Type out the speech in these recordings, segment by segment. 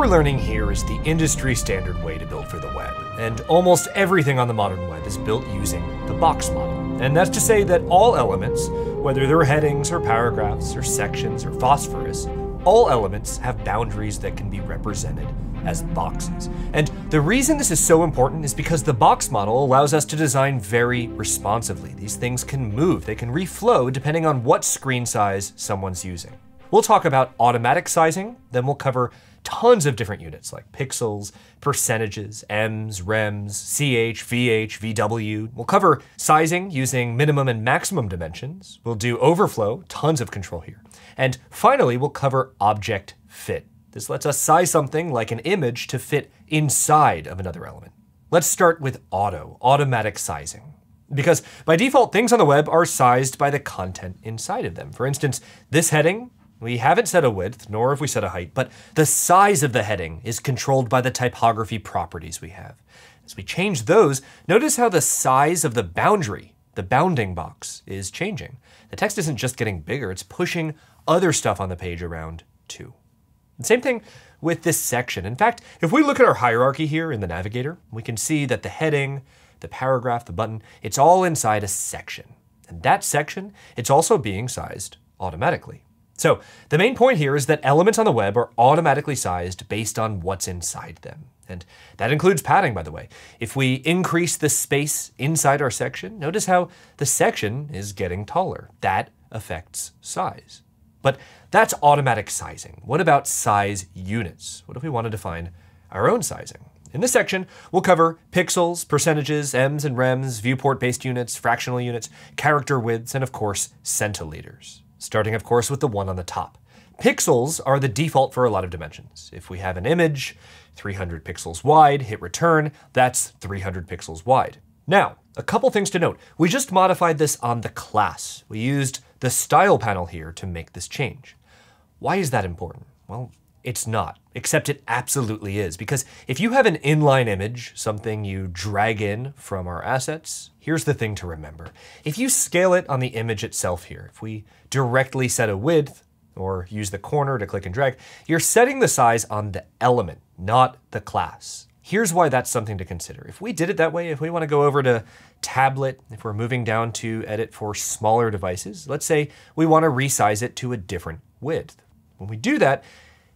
we're learning here is the industry standard way to build for the web, and almost everything on the modern web is built using the box model. And that's to say that all elements, whether they're headings or paragraphs or sections or phosphorus, all elements have boundaries that can be represented as boxes. And the reason this is so important is because the box model allows us to design very responsively. These things can move, they can reflow depending on what screen size someone's using. We'll talk about automatic sizing, then we'll cover tons of different units like pixels, percentages, ems, rems, ch, vh, vw. We'll cover sizing using minimum and maximum dimensions. We'll do overflow, tons of control here. And finally, we'll cover object fit. This lets us size something like an image to fit inside of another element. Let's start with auto, automatic sizing. Because by default, things on the web are sized by the content inside of them. For instance, this heading we haven't set a width, nor have we set a height, but the size of the heading is controlled by the typography properties we have. As we change those, notice how the size of the boundary, the bounding box, is changing. The text isn't just getting bigger, it's pushing other stuff on the page around too. And same thing with this section. In fact, if we look at our hierarchy here in the navigator, we can see that the heading, the paragraph, the button, it's all inside a section. And that section, it's also being sized automatically. So the main point here is that elements on the web are automatically sized based on what's inside them. And that includes padding, by the way. If we increase the space inside our section, notice how the section is getting taller. That affects size. But that's automatic sizing. What about size units? What if we want to define our own sizing? In this section, we'll cover pixels, percentages, ems and rems, viewport-based units, fractional units, character widths, and of course, centiliters starting of course with the one on the top. Pixels are the default for a lot of dimensions. If we have an image 300 pixels wide, hit return, that's 300 pixels wide. Now, a couple things to note. We just modified this on the class. We used the style panel here to make this change. Why is that important? Well, it's not, except it absolutely is. Because if you have an inline image, something you drag in from our assets, here's the thing to remember. If you scale it on the image itself here, if we directly set a width or use the corner to click and drag, you're setting the size on the element, not the class. Here's why that's something to consider. If we did it that way, if we wanna go over to tablet, if we're moving down to edit for smaller devices, let's say we wanna resize it to a different width. When we do that,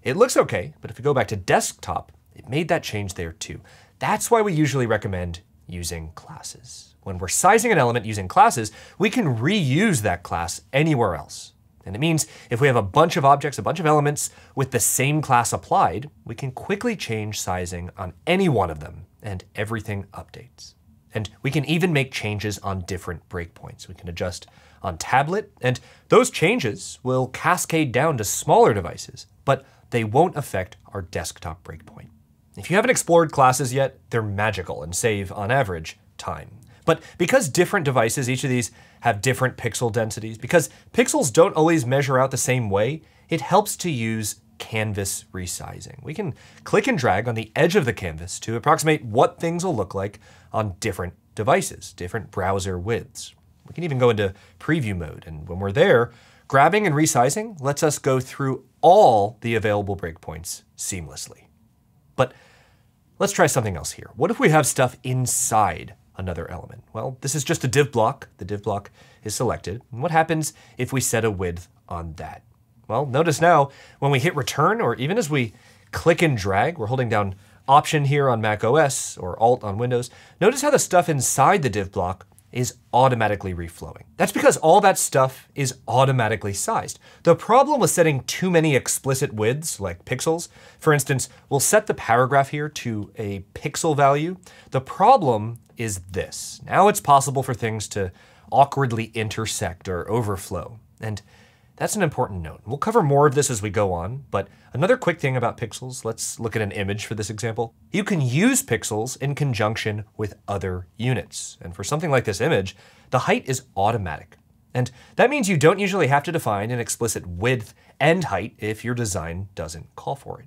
it looks okay, but if we go back to desktop, it made that change there too. That's why we usually recommend using classes. When we're sizing an element using classes, we can reuse that class anywhere else. And it means if we have a bunch of objects, a bunch of elements with the same class applied, we can quickly change sizing on any one of them and everything updates. And we can even make changes on different breakpoints. We can adjust on tablet, and those changes will cascade down to smaller devices, but they won't affect our desktop breakpoint. If you haven't explored classes yet, they're magical and save, on average, time. But because different devices, each of these have different pixel densities, because pixels don't always measure out the same way, it helps to use canvas resizing. We can click and drag on the edge of the canvas to approximate what things will look like on different devices, different browser widths. We can even go into preview mode, and when we're there, Grabbing and resizing lets us go through all the available breakpoints seamlessly. But let's try something else here. What if we have stuff inside another element? Well, this is just a div block. The div block is selected. And what happens if we set a width on that? Well, notice now when we hit return or even as we click and drag, we're holding down option here on Mac OS or alt on Windows. Notice how the stuff inside the div block is automatically reflowing. That's because all that stuff is automatically sized. The problem with setting too many explicit widths, like pixels, for instance, we'll set the paragraph here to a pixel value. The problem is this. Now it's possible for things to awkwardly intersect or overflow. And that's an important note. We'll cover more of this as we go on, but another quick thing about pixels, let's look at an image for this example. You can use pixels in conjunction with other units. And for something like this image, the height is automatic. And that means you don't usually have to define an explicit width and height if your design doesn't call for it.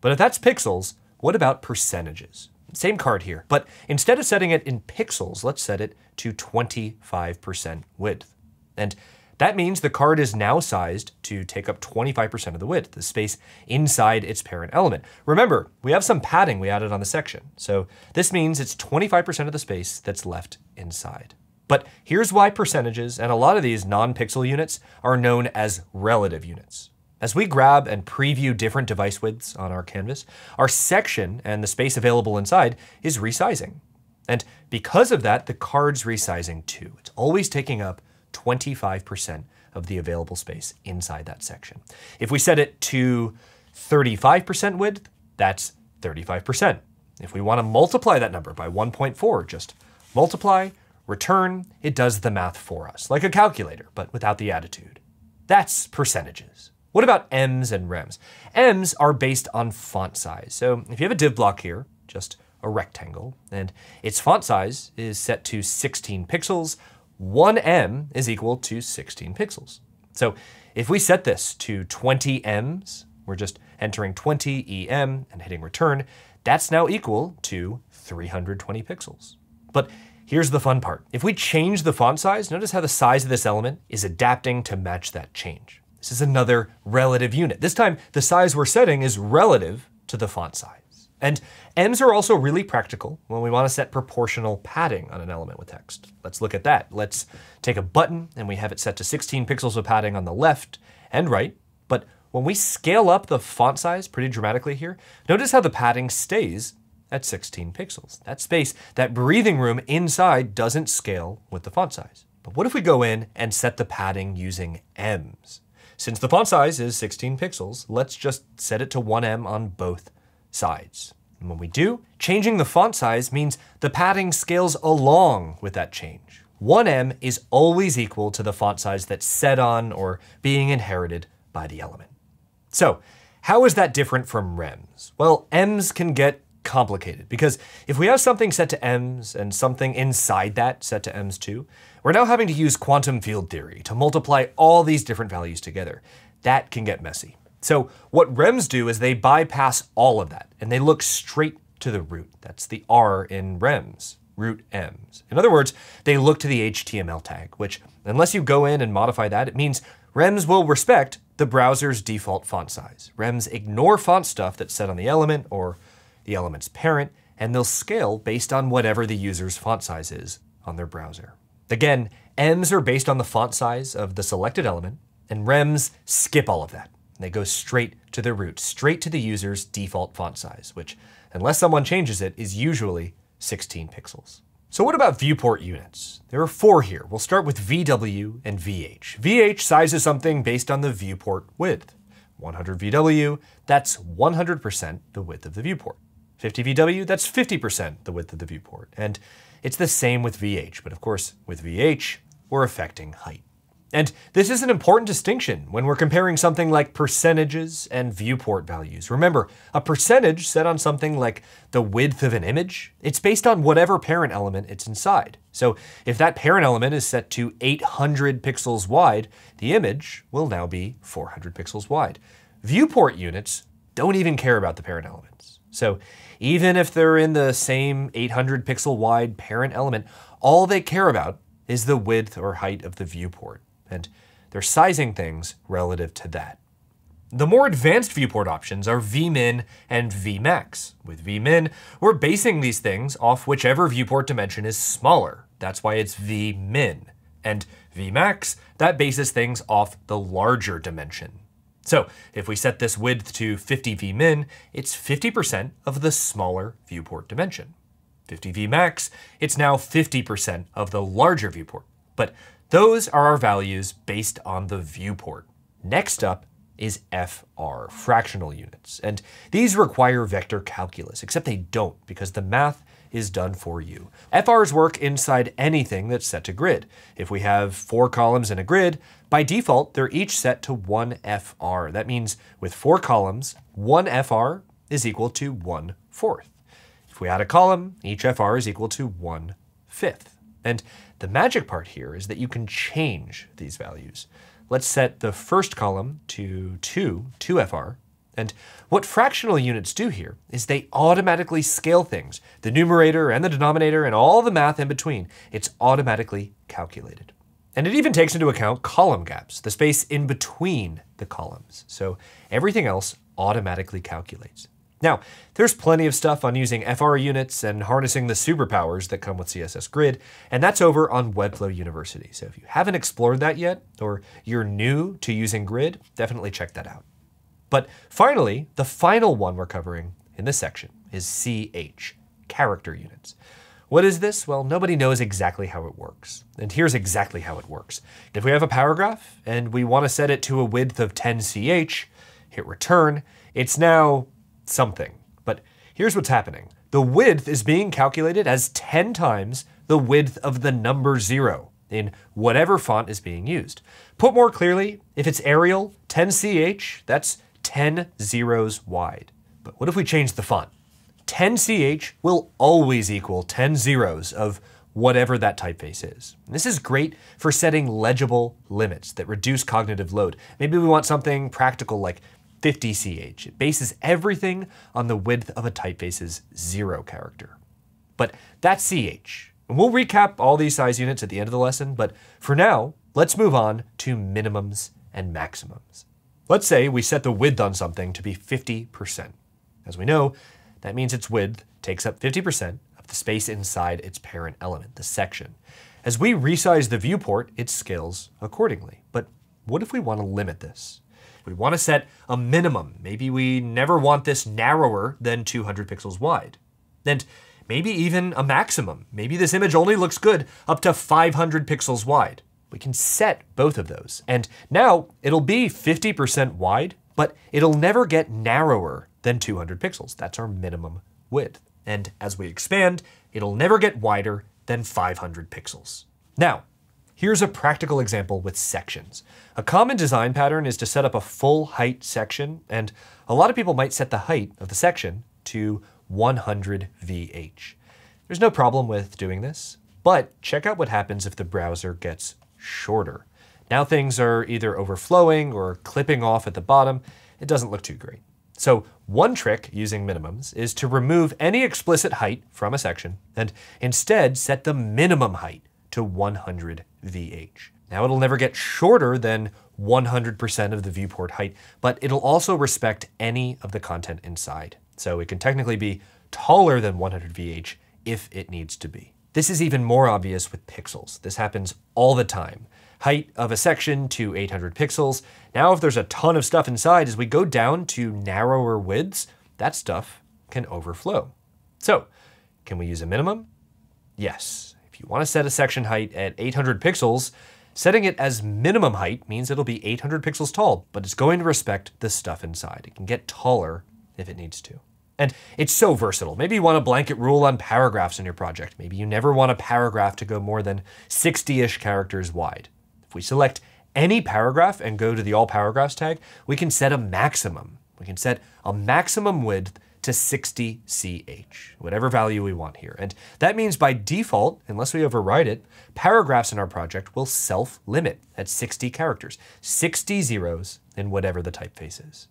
But if that's pixels, what about percentages? Same card here, but instead of setting it in pixels, let's set it to 25% width. And that means the card is now sized to take up 25% of the width, the space inside its parent element. Remember, we have some padding we added on the section, so this means it's 25% of the space that's left inside. But here's why percentages and a lot of these non-pixel units are known as relative units. As we grab and preview different device widths on our canvas, our section and the space available inside is resizing. And because of that, the card's resizing too. It's always taking up 25% of the available space inside that section. If we set it to 35% width, that's 35%. If we want to multiply that number by 1.4, just multiply, return, it does the math for us, like a calculator, but without the attitude. That's percentages. What about ems and rems? Ems are based on font size. So if you have a div block here, just a rectangle, and its font size is set to 16 pixels, 1m is equal to 16 pixels. So if we set this to 20 m's, we're just entering 20 em and hitting return, that's now equal to 320 pixels. But here's the fun part. If we change the font size, notice how the size of this element is adapting to match that change. This is another relative unit. This time, the size we're setting is relative to the font size. And M's are also really practical when we want to set proportional padding on an element with text. Let's look at that. Let's take a button and we have it set to 16 pixels of padding on the left and right. But when we scale up the font size pretty dramatically here, notice how the padding stays at 16 pixels. That space, that breathing room inside doesn't scale with the font size. But what if we go in and set the padding using M's? Since the font size is 16 pixels, let's just set it to 1M on both sides. And when we do, changing the font size means the padding scales along with that change. 1m is always equal to the font size that's set on or being inherited by the element. So how is that different from rems? Well, m's can get complicated because if we have something set to m's and something inside that set to m's too, we're now having to use quantum field theory to multiply all these different values together. That can get messy. So what REMs do is they bypass all of that and they look straight to the root. That's the R in REMs, root Ms. In other words, they look to the HTML tag, which unless you go in and modify that, it means REMs will respect the browser's default font size. REMs ignore font stuff that's set on the element or the element's parent, and they'll scale based on whatever the user's font size is on their browser. Again, Ms are based on the font size of the selected element, and REMs skip all of that. And they go straight to their root, straight to the user's default font size, which, unless someone changes it, is usually 16 pixels. So what about viewport units? There are four here. We'll start with VW and VH. VH sizes something based on the viewport width. 100 VW, that's 100% the width of the viewport. 50 VW, that's 50% the width of the viewport. And it's the same with VH, but of course, with VH, we're affecting height. And this is an important distinction when we're comparing something like percentages and viewport values. Remember, a percentage set on something like the width of an image, it's based on whatever parent element it's inside. So if that parent element is set to 800 pixels wide, the image will now be 400 pixels wide. Viewport units don't even care about the parent elements. So even if they're in the same 800 pixel wide parent element, all they care about is the width or height of the viewport and they're sizing things relative to that. The more advanced viewport options are vmin and vmax. With vmin, we're basing these things off whichever viewport dimension is smaller. That's why it's vmin. And vmax, that bases things off the larger dimension. So if we set this width to 50 vmin, it's 50% of the smaller viewport dimension. 50 vmax, it's now 50% of the larger viewport. But those are our values based on the viewport. Next up is FR, fractional units. And these require vector calculus, except they don't because the math is done for you. FRs work inside anything that's set to grid. If we have four columns in a grid, by default, they're each set to one FR. That means with four columns, one FR is equal to one fourth. If we add a column, each FR is equal to one fifth. And the magic part here is that you can change these values. Let's set the first column to 2, 2FR, and what fractional units do here is they automatically scale things, the numerator and the denominator and all the math in between. It's automatically calculated. And it even takes into account column gaps, the space in between the columns. So everything else automatically calculates. Now, there's plenty of stuff on using FR units and harnessing the superpowers that come with CSS Grid, and that's over on Webflow University. So if you haven't explored that yet, or you're new to using Grid, definitely check that out. But finally, the final one we're covering in this section is CH, character units. What is this? Well, nobody knows exactly how it works. And here's exactly how it works. If we have a paragraph and we want to set it to a width of 10 CH, hit return, it's now something. But here's what's happening. The width is being calculated as 10 times the width of the number zero in whatever font is being used. Put more clearly, if it's Arial 10CH, that's 10 zeros wide. But what if we change the font? 10CH will always equal 10 zeros of whatever that typeface is. And this is great for setting legible limits that reduce cognitive load. Maybe we want something practical like 50ch. It bases everything on the width of a typeface's zero character. But that's ch. And we'll recap all these size units at the end of the lesson, but for now, let's move on to minimums and maximums. Let's say we set the width on something to be 50%. As we know, that means its width takes up 50% of the space inside its parent element, the section. As we resize the viewport, it scales accordingly. But what if we want to limit this? We want to set a minimum. Maybe we never want this narrower than 200 pixels wide. And maybe even a maximum. Maybe this image only looks good up to 500 pixels wide. We can set both of those. And now it'll be 50% wide, but it'll never get narrower than 200 pixels. That's our minimum width. And as we expand, it'll never get wider than 500 pixels. Now, Here's a practical example with sections. A common design pattern is to set up a full height section, and a lot of people might set the height of the section to 100 VH. There's no problem with doing this, but check out what happens if the browser gets shorter. Now things are either overflowing or clipping off at the bottom. It doesn't look too great. So one trick using minimums is to remove any explicit height from a section and instead set the minimum height to 100 VH. Now it'll never get shorter than 100% of the viewport height, but it'll also respect any of the content inside. So it can technically be taller than 100 VH if it needs to be. This is even more obvious with pixels. This happens all the time. Height of a section to 800 pixels. Now if there's a ton of stuff inside, as we go down to narrower widths, that stuff can overflow. So can we use a minimum? Yes, if you want to set a section height at 800 pixels, setting it as minimum height means it'll be 800 pixels tall, but it's going to respect the stuff inside. It can get taller if it needs to. And it's so versatile. Maybe you want a blanket rule on paragraphs in your project. Maybe you never want a paragraph to go more than 60-ish characters wide. If we select any paragraph and go to the all paragraphs tag, we can set a maximum. We can set a maximum width to 60 CH, whatever value we want here. And that means by default, unless we override it, paragraphs in our project will self-limit at 60 characters, 60 zeros in whatever the typeface is.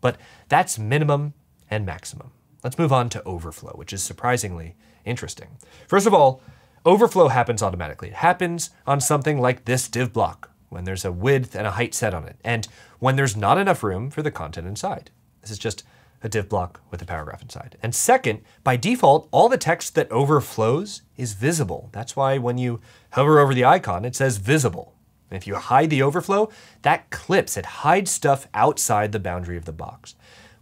But that's minimum and maximum. Let's move on to overflow, which is surprisingly interesting. First of all, overflow happens automatically. It happens on something like this div block when there's a width and a height set on it, and when there's not enough room for the content inside. This is just a div block with a paragraph inside. And second, by default, all the text that overflows is visible. That's why when you hover over the icon, it says visible. And if you hide the overflow, that clips, it hides stuff outside the boundary of the box.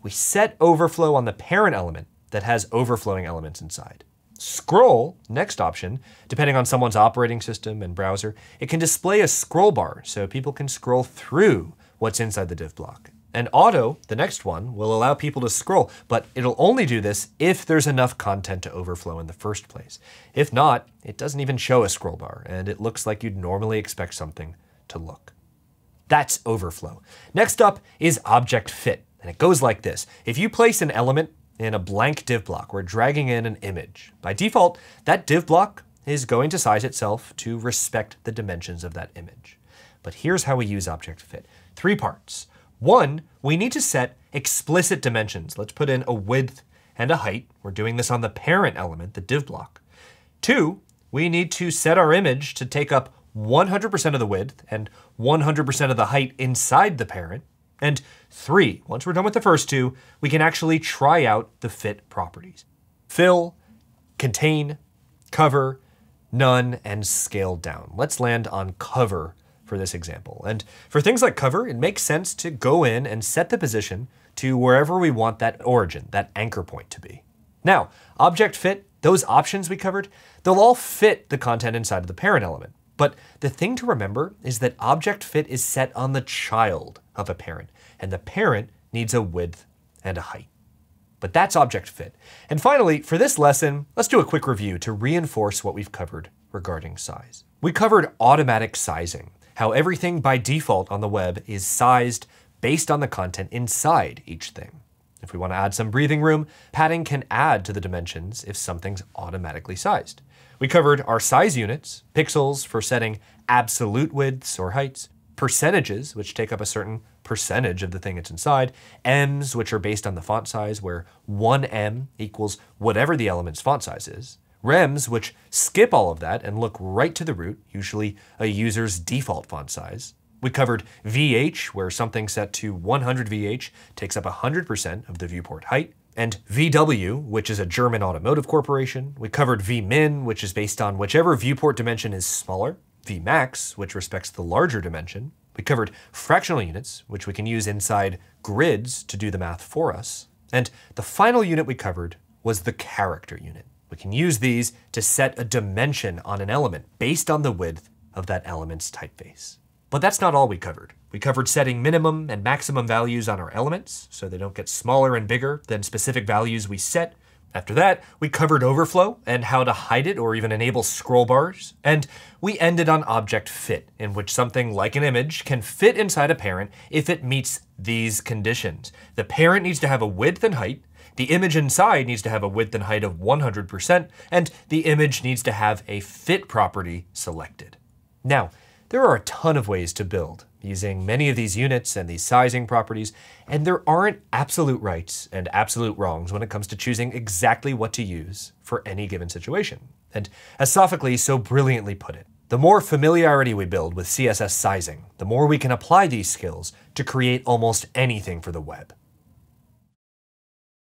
We set overflow on the parent element that has overflowing elements inside. Scroll, next option, depending on someone's operating system and browser, it can display a scroll bar so people can scroll through what's inside the div block. And auto, the next one, will allow people to scroll, but it'll only do this if there's enough content to overflow in the first place. If not, it doesn't even show a scroll bar, and it looks like you'd normally expect something to look. That's overflow. Next up is object fit, and it goes like this. If you place an element in a blank div block, we're dragging in an image. By default, that div block is going to size itself to respect the dimensions of that image. But here's how we use object fit. Three parts. One, we need to set explicit dimensions. Let's put in a width and a height. We're doing this on the parent element, the div block. Two, we need to set our image to take up 100% of the width and 100% of the height inside the parent. And three, once we're done with the first two, we can actually try out the fit properties. Fill, contain, cover, none, and scale down. Let's land on cover for this example. And for things like cover, it makes sense to go in and set the position to wherever we want that origin, that anchor point to be. Now, object fit, those options we covered, they'll all fit the content inside of the parent element. But the thing to remember is that object fit is set on the child of a parent, and the parent needs a width and a height. But that's object fit. And finally, for this lesson, let's do a quick review to reinforce what we've covered regarding size. We covered automatic sizing, how everything by default on the web is sized based on the content inside each thing. If we want to add some breathing room, padding can add to the dimensions if something's automatically sized. We covered our size units, pixels for setting absolute widths or heights, percentages, which take up a certain percentage of the thing it's inside, m's, which are based on the font size, where 1m equals whatever the element's font size is, REMs, which skip all of that and look right to the root, usually a user's default font size. We covered VH, where something set to 100 VH takes up 100% of the viewport height, and VW, which is a German automotive corporation. We covered Vmin, which is based on whichever viewport dimension is smaller, Vmax, which respects the larger dimension. We covered fractional units, which we can use inside grids to do the math for us. And the final unit we covered was the character unit. We can use these to set a dimension on an element based on the width of that element's typeface. But that's not all we covered. We covered setting minimum and maximum values on our elements so they don't get smaller and bigger than specific values we set after that, we covered overflow and how to hide it or even enable scroll bars, and we ended on object fit, in which something like an image can fit inside a parent if it meets these conditions. The parent needs to have a width and height, the image inside needs to have a width and height of 100%, and the image needs to have a fit property selected. Now, there are a ton of ways to build using many of these units and these sizing properties, and there aren't absolute rights and absolute wrongs when it comes to choosing exactly what to use for any given situation. And as Sophocles so brilliantly put it, the more familiarity we build with CSS sizing, the more we can apply these skills to create almost anything for the web.